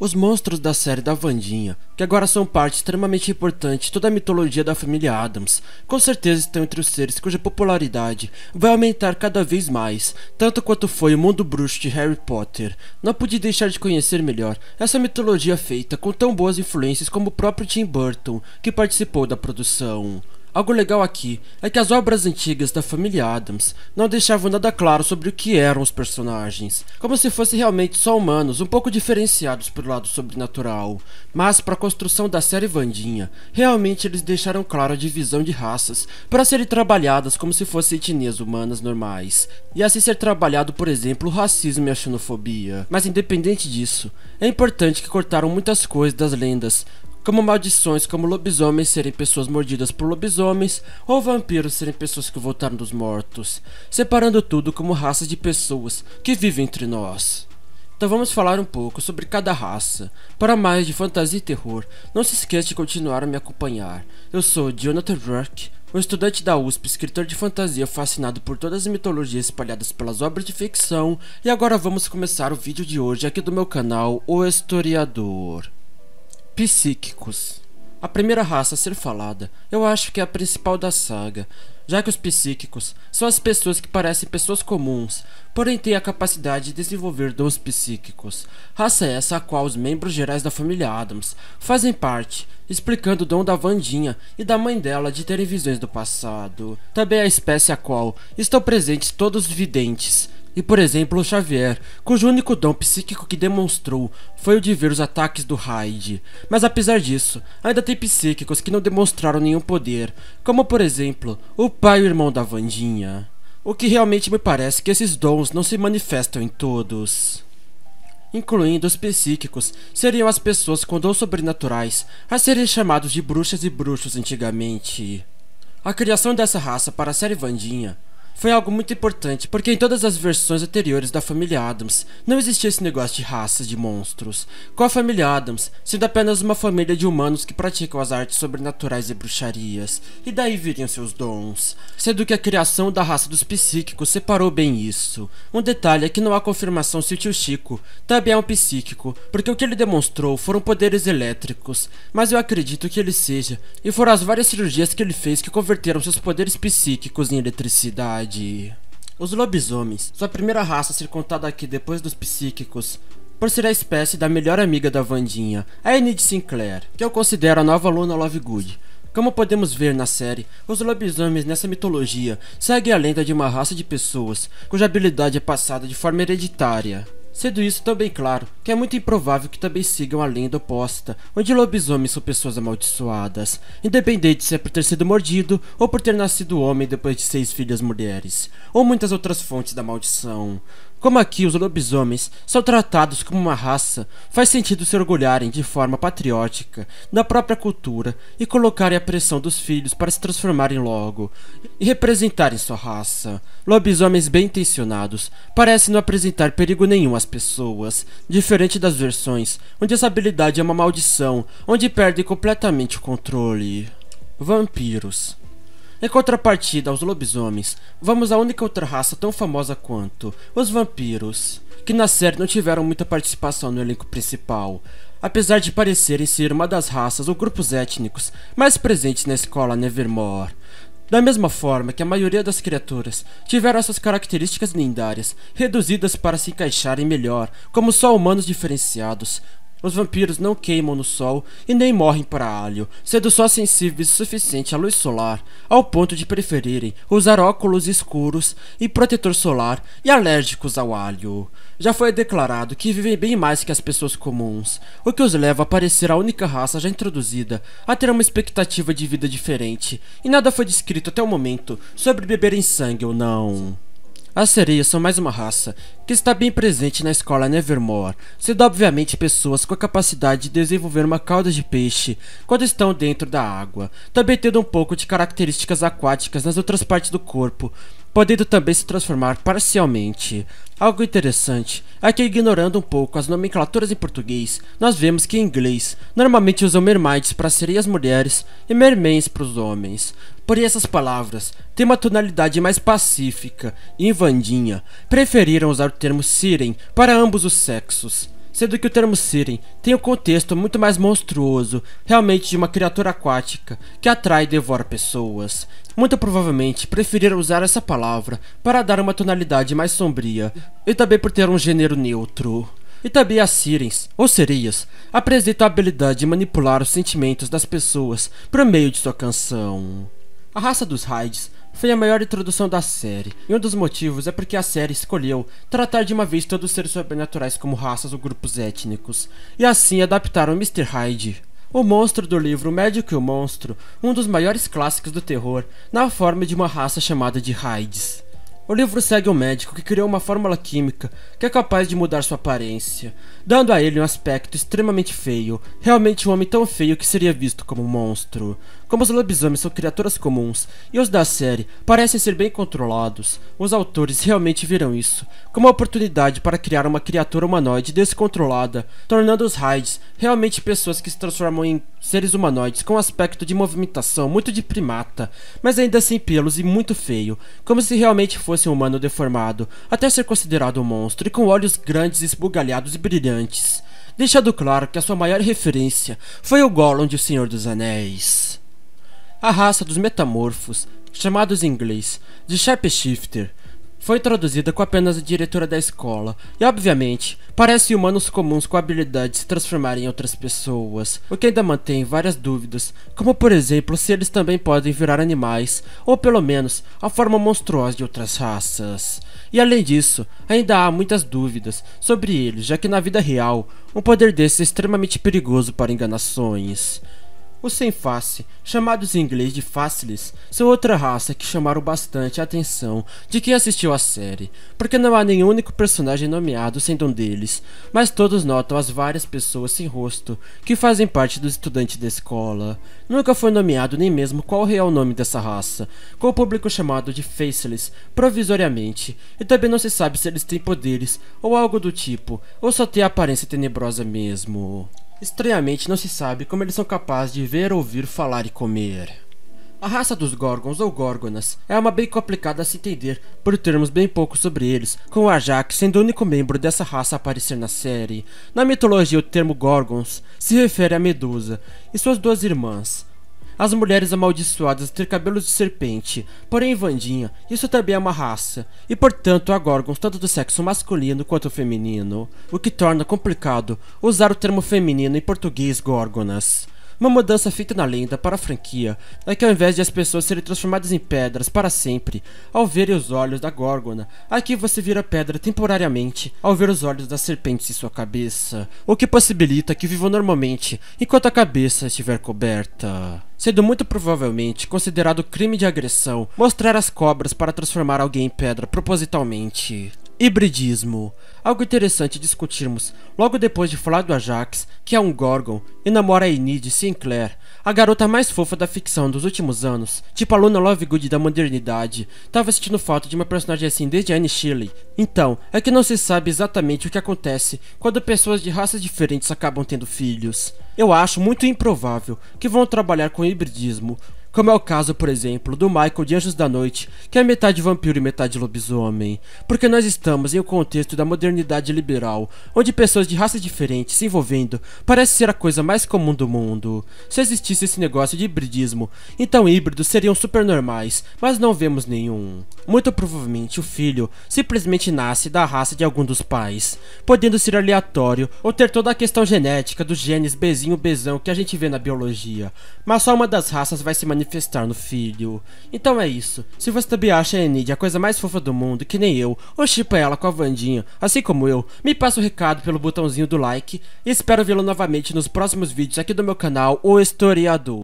Os monstros da série da Vandinha, que agora são parte extremamente importante de toda a mitologia da família Adams, com certeza estão entre os seres cuja popularidade vai aumentar cada vez mais, tanto quanto foi o mundo bruxo de Harry Potter. Não pude deixar de conhecer melhor essa mitologia feita com tão boas influências como o próprio Tim Burton, que participou da produção. Algo legal aqui é que as obras antigas da família Adams não deixavam nada claro sobre o que eram os personagens, como se fossem realmente só humanos um pouco diferenciados pelo lado sobrenatural. Mas para a construção da série Vandinha, realmente eles deixaram claro a divisão de raças para serem trabalhadas como se fossem etnias humanas normais, e assim ser trabalhado, por exemplo, o racismo e a xenofobia. Mas independente disso, é importante que cortaram muitas coisas das lendas, como maldições, como lobisomens serem pessoas mordidas por lobisomens, ou vampiros serem pessoas que voltaram dos mortos, separando tudo como raças de pessoas que vivem entre nós. Então vamos falar um pouco sobre cada raça. Para mais de fantasia e terror, não se esqueça de continuar a me acompanhar. Eu sou Jonathan Rourke, um estudante da USP, escritor de fantasia fascinado por todas as mitologias espalhadas pelas obras de ficção, e agora vamos começar o vídeo de hoje aqui do meu canal, O Historiador. Psíquicos. A primeira raça a ser falada, eu acho que é a principal da saga, já que os psíquicos são as pessoas que parecem pessoas comuns, porém têm a capacidade de desenvolver dons psíquicos. Raça essa a qual os membros gerais da família Adams fazem parte, explicando o dom da Vandinha e da mãe dela de terem visões do passado. Também é a espécie a qual estão presentes todos os videntes, e, por exemplo, Xavier, cujo único dom psíquico que demonstrou foi o de ver os ataques do Hyde. Mas apesar disso, ainda tem psíquicos que não demonstraram nenhum poder, como por exemplo, o pai e o irmão da Vandinha. O que realmente me parece que esses dons não se manifestam em todos incluindo os psíquicos, seriam as pessoas com dons sobrenaturais, a serem chamados de bruxas e bruxos antigamente. A criação dessa raça para a série Vandinha foi algo muito importante, porque em todas as versões anteriores da família Adams não existia esse negócio de raças de monstros, com a família Adams sendo apenas uma família de humanos que praticam as artes sobrenaturais e bruxarias, e daí viriam seus dons, sendo que a criação da raça dos psíquicos separou bem isso. Um detalhe é que não há confirmação se o tio Chico também é um psíquico, porque o que ele demonstrou foram poderes elétricos, mas eu acredito que ele seja, e foram as várias cirurgias que ele fez que converteram seus poderes psíquicos em eletricidade de. Os lobisomens, sua primeira raça a ser contada aqui depois dos psíquicos, por ser a espécie da melhor amiga da Vandinha, a Enid Sinclair, que eu considero a nova Luna Lovegood. Como podemos ver na série, os lobisomens nessa mitologia seguem a lenda de uma raça de pessoas cuja habilidade é passada de forma hereditária Sendo isso também claro, que é muito improvável que também sigam a lenda oposta, onde lobisomens são pessoas amaldiçoadas, independente se é por ter sido mordido ou por ter nascido homem depois de seis filhas mulheres, ou muitas outras fontes da maldição. Como aqui os lobisomens são tratados como uma raça, faz sentido se orgulharem de forma patriótica da própria cultura e colocarem a pressão dos filhos para se transformarem logo e representarem sua raça. Lobisomens bem intencionados parecem não apresentar perigo nenhum às pessoas, diferente das versões onde essa habilidade é uma maldição, onde perdem completamente o controle. Vampiros em contrapartida aos lobisomens, vamos à única outra raça tão famosa quanto os vampiros, que na série não tiveram muita participação no elenco principal, apesar de parecerem ser uma das raças ou grupos étnicos mais presentes na escola Nevermore. Da mesma forma que a maioria das criaturas tiveram essas características lendárias reduzidas para se encaixarem melhor como só humanos diferenciados, os vampiros não queimam no sol e nem morrem para alho, sendo só sensíveis o suficiente à luz solar, ao ponto de preferirem usar óculos escuros e protetor solar e alérgicos ao alho. Já foi declarado que vivem bem mais que as pessoas comuns, o que os leva a parecer a única raça já introduzida a ter uma expectativa de vida diferente, e nada foi descrito até o momento sobre beberem sangue ou não. As sereias são mais uma raça que está bem presente na escola Nevermore, sendo obviamente pessoas com a capacidade de desenvolver uma cauda de peixe quando estão dentro da água, também tendo um pouco de características aquáticas nas outras partes do corpo, podendo também se transformar parcialmente. Algo interessante é que ignorando um pouco as nomenclaturas em português, nós vemos que em inglês normalmente usam mermaids para serem as mulheres e mermaids para os homens. Porém essas palavras têm uma tonalidade mais pacífica e em Vandinha preferiram usar o termo siren para ambos os sexos sendo que o termo Siren tem um contexto muito mais monstruoso, realmente de uma criatura aquática, que atrai e devora pessoas. Muito provavelmente preferiram usar essa palavra para dar uma tonalidade mais sombria, e também por ter um gênero neutro. E também as Sirens, ou sereias apresentam a habilidade de manipular os sentimentos das pessoas por meio de sua canção. A raça dos Hydes foi a maior introdução da série, e um dos motivos é porque a série escolheu tratar de uma vez todos os seres sobrenaturais como raças ou grupos étnicos, e assim adaptaram Mr. Hyde, o monstro do livro Médico e o Monstro, um dos maiores clássicos do terror, na forma de uma raça chamada de Hydes. O livro segue um médico que criou uma fórmula química que é capaz de mudar sua aparência, dando a ele um aspecto extremamente feio, realmente um homem tão feio que seria visto como um monstro. Como os lobisomens são criaturas comuns e os da série parecem ser bem controlados, os autores realmente viram isso como uma oportunidade para criar uma criatura humanoide descontrolada, tornando os raids realmente pessoas que se transformam em seres humanoides com um aspecto de movimentação muito de primata, mas ainda sem pelos e muito feio, como se realmente fosse um humano deformado, até ser considerado um monstro e com olhos grandes, esbugalhados e brilhantes. Deixando claro que a sua maior referência foi o Gollum de O Senhor dos Anéis. A raça dos metamorfos, chamados em inglês de Shapeshifter, foi traduzida com apenas a diretora da escola, e obviamente, parece humanos comuns com a habilidade de se transformar em outras pessoas, o que ainda mantém várias dúvidas, como por exemplo se eles também podem virar animais, ou pelo menos a forma monstruosa de outras raças. E além disso, ainda há muitas dúvidas sobre eles, já que na vida real, um poder desse é extremamente perigoso para enganações. Os sem face, chamados em inglês de faceless, são outra raça que chamaram bastante a atenção de quem assistiu à série, porque não há nenhum único personagem nomeado sendo um deles, mas todos notam as várias pessoas sem rosto que fazem parte dos estudantes da escola. Nunca foi nomeado nem mesmo qual o real nome dessa raça, com o público chamado de faceless provisoriamente, e também não se sabe se eles têm poderes ou algo do tipo, ou só têm aparência tenebrosa mesmo. Estranhamente, não se sabe como eles são capazes de ver, ouvir, falar e comer. A raça dos Gorgons ou Gorgonas é uma bem complicada a se entender por termos bem pouco sobre eles, com o Ajax sendo o único membro dessa raça a aparecer na série. Na mitologia, o termo Gorgons se refere à Medusa e suas duas irmãs, as mulheres amaldiçoadas ter cabelos de serpente, porém Vandinha, isso também é uma raça, e portanto há Gorgons tanto do sexo masculino quanto feminino, o que torna complicado usar o termo feminino em português Górgonas. Uma mudança feita na lenda para a franquia é que ao invés de as pessoas serem transformadas em pedras para sempre ao verem os olhos da Górgona, aqui você vira pedra temporariamente ao ver os olhos das serpentes em sua cabeça, o que possibilita que vivam normalmente enquanto a cabeça estiver coberta sendo muito provavelmente considerado crime de agressão mostrar as cobras para transformar alguém em pedra propositalmente. Hibridismo. Algo interessante discutirmos logo depois de falar do Ajax, que é um Gorgon, e namora a Enid Sinclair, a garota mais fofa da ficção dos últimos anos, tipo a Luna Lovegood da modernidade. Tava sentindo falta de uma personagem assim desde Anne Shirley. Então, é que não se sabe exatamente o que acontece quando pessoas de raças diferentes acabam tendo filhos. Eu acho muito improvável que vão trabalhar com hibridismo, como é o caso, por exemplo, do Michael de Anjos da Noite, que é metade vampiro e metade lobisomem, porque nós estamos em um contexto da modernidade liberal, onde pessoas de raças diferentes se envolvendo parece ser a coisa mais comum do mundo. Se existisse esse negócio de hibridismo, então híbridos seriam super normais, mas não vemos nenhum. Muito provavelmente o filho simplesmente nasce da raça de algum dos pais, podendo ser aleatório ou ter toda a questão genética dos genes Bzinho Bzão que a gente vê na biologia, mas só uma das raças vai se manifestar manifestar no filho. Então é isso. Se você também acha a Enid a coisa mais fofa do mundo, que nem eu, ou chipa ela com a Vandinha, assim como eu, me passa o recado pelo botãozinho do like e espero vê-lo novamente nos próximos vídeos aqui do meu canal, O Historiador.